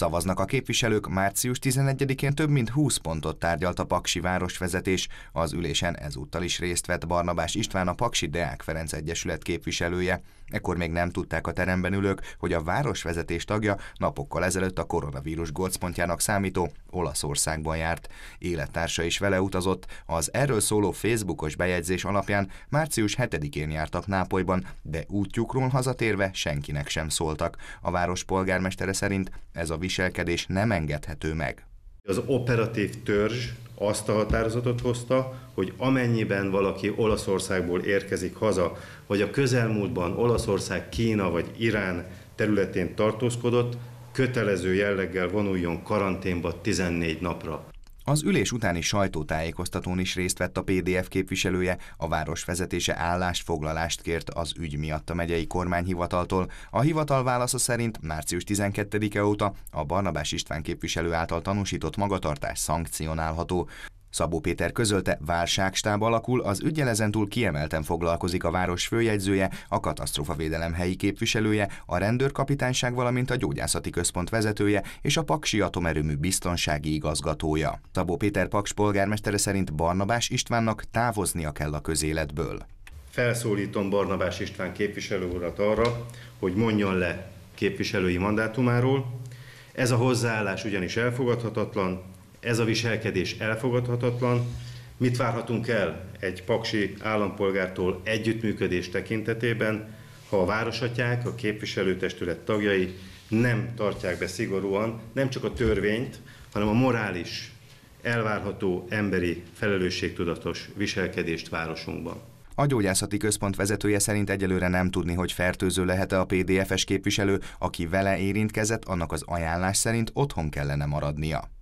Szavaznak a képviselők, március 11-én több mint 20 pontot tárgyalt a Paksi városvezetés. Az ülésen ezúttal is részt vett Barnabás István, a Paksi Deák Ferenc Egyesület képviselője. Ekkor még nem tudták a teremben ülők, hogy a városvezetés tagja napokkal ezelőtt a koronavírus gócpontjának számító Olaszországban járt. Élettársa is vele utazott, az erről szóló Facebookos bejegyzés alapján március 7-én jártak Nápolyban, de útjukról hazatérve senkinek sem szóltak. A város polgármestere szerint ez a viselkedés nem engedhető meg. Az operatív törzs azt a határozatot hozta, hogy amennyiben valaki Olaszországból érkezik haza, vagy a közelmúltban Olaszország, Kína vagy Irán területén tartózkodott, kötelező jelleggel vonuljon karanténba 14 napra. Az ülés utáni sajtótájékoztatón is részt vett a PDF képviselője, a város vezetése állást, foglalást kért az ügy miatt a megyei kormányhivataltól. A hivatal válasza szerint március 12-e óta a Barnabás István képviselő által tanúsított magatartás szankcionálható. Szabó Péter közölte, válságstáb alakul, az ügyel ezentúl kiemelten foglalkozik a város főjegyzője, a katasztrófavédelem helyi képviselője, a rendőrkapitányság, valamint a gyógyászati központ vezetője és a Paksi atomerőmű biztonsági igazgatója. Szabó Péter Paks polgármestere szerint Barnabás Istvánnak távoznia kell a közéletből. Felszólítom Barnabás István képviselő urat arra, hogy mondjon le képviselői mandátumáról. Ez a hozzáállás ugyanis elfogadhatatlan, ez a viselkedés elfogadhatatlan. Mit várhatunk el egy paksi állampolgártól együttműködés tekintetében, ha a városatják, a képviselőtestület tagjai nem tartják be szigorúan nem csak a törvényt, hanem a morális, elvárható emberi felelősségtudatos viselkedést városunkban. A gyógyászati központ vezetője szerint egyelőre nem tudni, hogy fertőző lehet-e a PDFS képviselő, aki vele érintkezett, annak az ajánlás szerint otthon kellene maradnia.